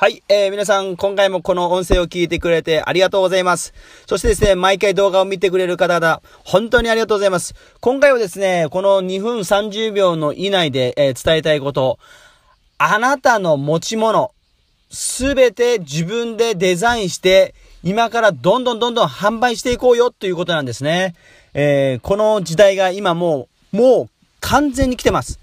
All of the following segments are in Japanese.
はい、えー、皆さん、今回もこの音声を聞いてくれてありがとうございます。そしてですね、毎回動画を見てくれる方々、本当にありがとうございます。今回はですね、この2分30秒の以内で、えー、伝えたいこと、あなたの持ち物、すべて自分でデザインして、今からどんどんどんどん販売していこうよということなんですね。えー、この時代が今もう、もう完全に来てます。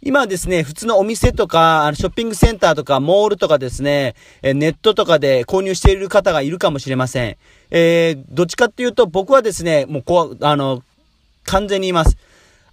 今はですね、普通のお店とか、ショッピングセンターとか、モールとかですね、えネットとかで購入している方がいるかもしれません。えー、どっちかっていうと、僕はですね、もうこう、あの、完全にいます。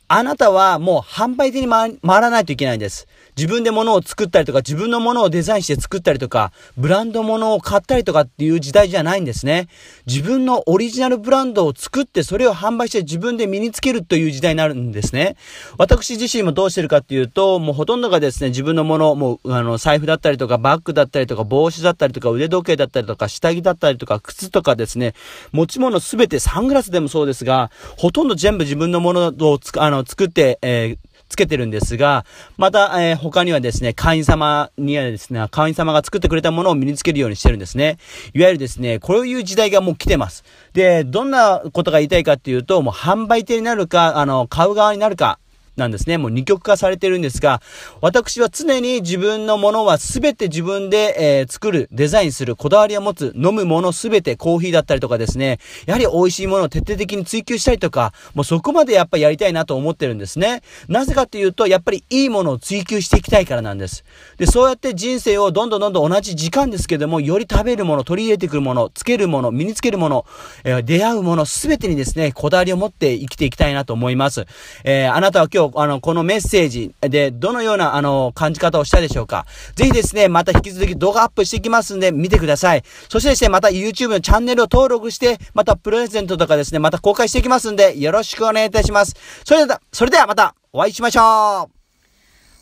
あなたはもう販売手に回らないといけないんです。自分で物を作ったりとか、自分のものをデザインして作ったりとか、ブランド物を買ったりとかっていう時代じゃないんですね。自分のオリジナルブランドを作って、それを販売して自分で身につけるという時代になるんですね。私自身もどうしてるかっていうと、もうほとんどがですね、自分のもの、もう、あの、財布だったりとか、バッグだったりとか、帽子だったりとか、腕時計だったりとか、下着だったりとか、靴とかですね、持ち物すべてサングラスでもそうですが、ほとんど全部自分のものをう、あの、の、作って、えー、つけてるんですが、また、えー、他にはですね、会員様にはですね、会員様が作ってくれたものを身につけるようにしてるんですね。いわゆるですね、こういう時代がもう来てます。で、どんなことが言いたいかっていうと、もう販売店になるか、あの、買う側になるか、なんですね。もう二極化されてるんですが、私は常に自分のものは全て自分で、えー、作る、デザインする、こだわりを持つ、飲むもの全てコーヒーだったりとかですね、やはり美味しいものを徹底的に追求したりとか、もうそこまでやっぱやりたいなと思ってるんですね。なぜかというと、やっぱりいいものを追求していきたいからなんです。で、そうやって人生をどんどんどんどん同じ時間ですけども、より食べるもの、取り入れてくるもの、つけるもの、身につけるもの、えー、出会うもの、全てにですね、こだわりを持って生きていきたいなと思います。えー、あなたは今日ょうあの、このメッセージで、どのような、あの、感じ方をしたでしょうか。ぜひですね、また引き続き動画アップしていきますんで、見てください。そしてですね、また YouTube のチャンネルを登録して、またプレゼントとかですね、また公開していきますんで、よろしくお願いいたします。それでは、それではまたお会いしましょう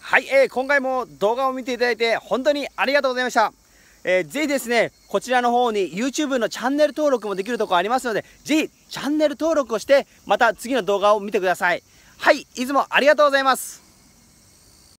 はい、えー、今回も動画を見ていただいて、本当にありがとうございました。えー、ぜひですね、こちらの方に YouTube のチャンネル登録もできるところありますので、ぜひチャンネル登録をして、また次の動画を見てください。はいいつもありがとうございます